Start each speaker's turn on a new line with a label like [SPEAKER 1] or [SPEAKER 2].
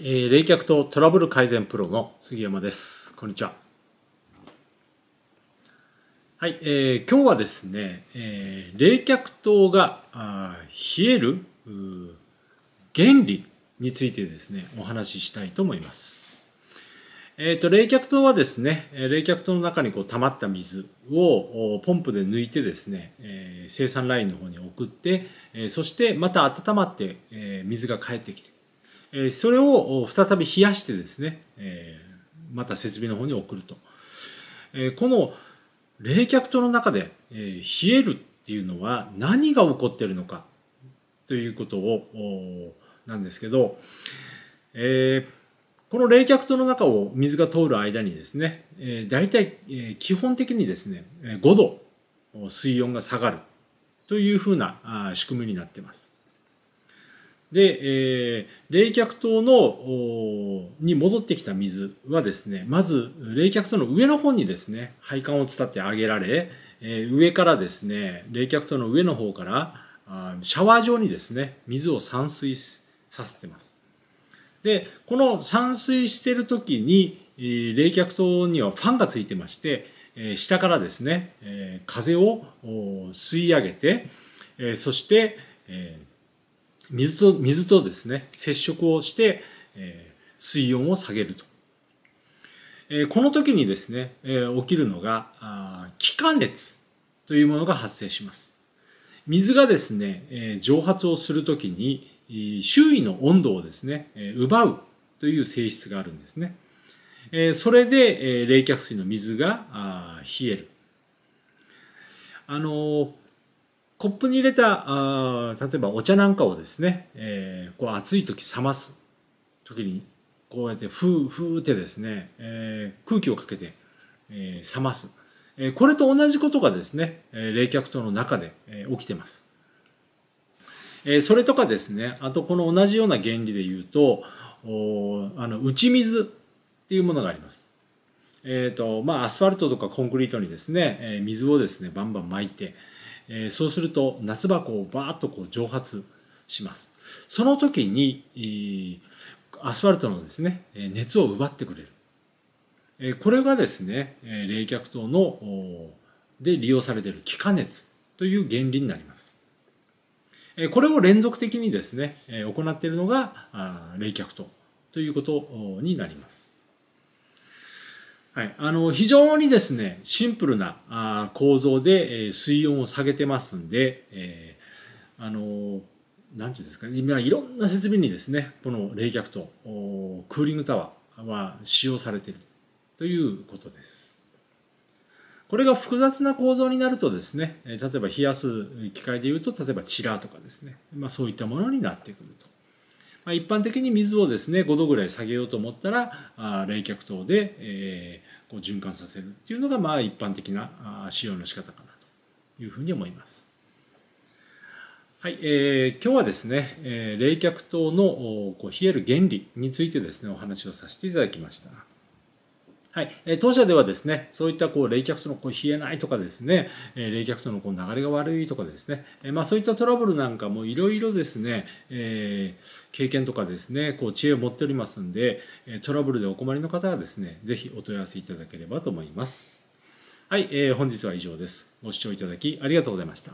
[SPEAKER 1] えー、冷却とトラブル改善プロの杉山です。こんにちは。はい、えー、今日はですね、えー、冷却灯があ冷える原理についてですね、お話ししたいと思います。えーと、と冷却灯はですね、冷却灯の中にこう溜まった水をポンプで抜いてですね、えー、生産ラインの方に送って、えー、そしてまた温まって、えー、水が返ってきて、えそれを再び冷やしてですね、えまた設備の方に送ると、えこの冷却塔の中で、え冷えるっていうのは何が起こってるのかということをなんですけど、えこの冷却塔の中を水が通る間にですね、え大体、え基本的にですね5度水温が下がるというふうな仕組みになってます。で、えー、冷却塔のに戻ってきた水はですねまず冷却塔の上の方にですね配管を伝ってあげられ、えー、上からですね冷却塔の上の方からあシャワー状にですね水を散水させてますでこの散水してる時に、えー、冷却塔にはファンがついてまして、えー、下からですね、えー、風を吸い上げて、えー、そして、えー水と水とですね接触をして、えー、水温を下げると、えー、この時にですね、えー、起きるのが気化熱というものが発生します水がですね、え蒸発をする時に周囲の温度をですね、え奪うという性質があるんですね、えそれで、え冷却水の水が冷えるあのコップに入れたあ例えばお茶なんかをですね、えー、こう暑い時冷ます時にこうやってふうふうってですね、えー、空気をかけて、えー、冷ます、えこれと同じことがですね、え冷却塔の中で、え起きてます、えそれとかですねあとこの同じような原理で言うとおあの打ち水っていうものがありますえーとまあ、アスファルトとかコンクリートにですね、え水をですねバンバン巻いて、えー、そうすると夏箱をバーッとこう蒸発しますその時に、えー、アスファルトのですね熱を奪ってくれる、えー、これがですね冷却灯ので利用されている気化熱という原理になりますこれを連続的にですね行っているのが冷却灯ということになりますはい、あの非常にですねシンプルなあ構造で、え水温を下げてますんで、えー、あの何なんていうんですか、ね、今いろんな設備にですねこの冷却とクーリングタワーは使用されているということです。これが複雑な構造になるとですね例えば冷やす機械でいうと例えばチラーとかですね、まあ、そういったものになってくると。まあ、一般的に水をですね5度ぐらい下げようと思ったらあ冷却等で、えー、こう循環させるっていうのがまあ一般的なあ使用の仕方かなというふうに思います。はい、えー、今日はですね、えー、冷却等のこう冷える原理についてですねお話をさせていただきました。はい、え当社ではですね、そういったこう冷却とのこう冷えないとかですね、え冷却とのこう流れが悪いとかですね、えまあ、そういったトラブルなんかもいろいろですね、えー、経験とかですね、こう知恵を持っておりますんで、トラブルでお困りの方はですね、ぜひお問い合わせいただければと思います。はい、えー、本日は以上です。ご視聴いただきありがとうございました。